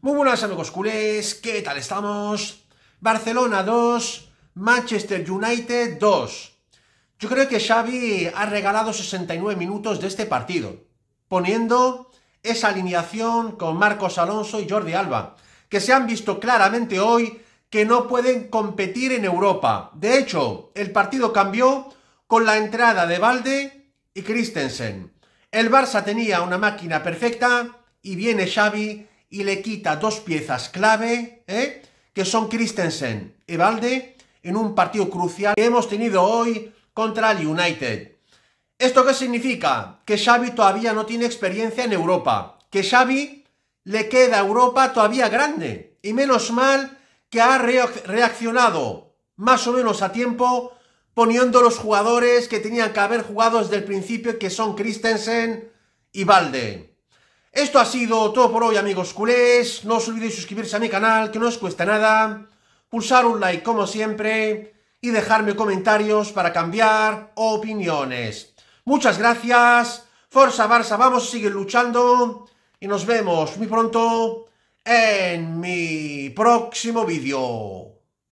Muy buenas amigos culés, ¿qué tal estamos? Barcelona 2, Manchester United 2. Yo creo que Xavi ha regalado 69 minutos de este partido, poniendo esa alineación con Marcos Alonso y Jordi Alba, que se han visto claramente hoy que no pueden competir en Europa. De hecho, el partido cambió con la entrada de Valde y Christensen. El Barça tenía una máquina perfecta y viene Xavi y le quita dos piezas clave, ¿eh? que son Christensen y Valde, en un partido crucial que hemos tenido hoy contra el United. ¿Esto qué significa? Que Xavi todavía no tiene experiencia en Europa, que Xavi le queda a Europa todavía grande, y menos mal que ha reaccionado más o menos a tiempo poniendo los jugadores que tenían que haber jugado desde el principio, que son Christensen y Valde. Esto ha sido todo por hoy, amigos culés. No os olvidéis suscribirse a mi canal, que no os cuesta nada. Pulsar un like, como siempre. Y dejarme comentarios para cambiar opiniones. Muchas gracias. Forza Barça, vamos a seguir luchando. Y nos vemos muy pronto en mi próximo vídeo.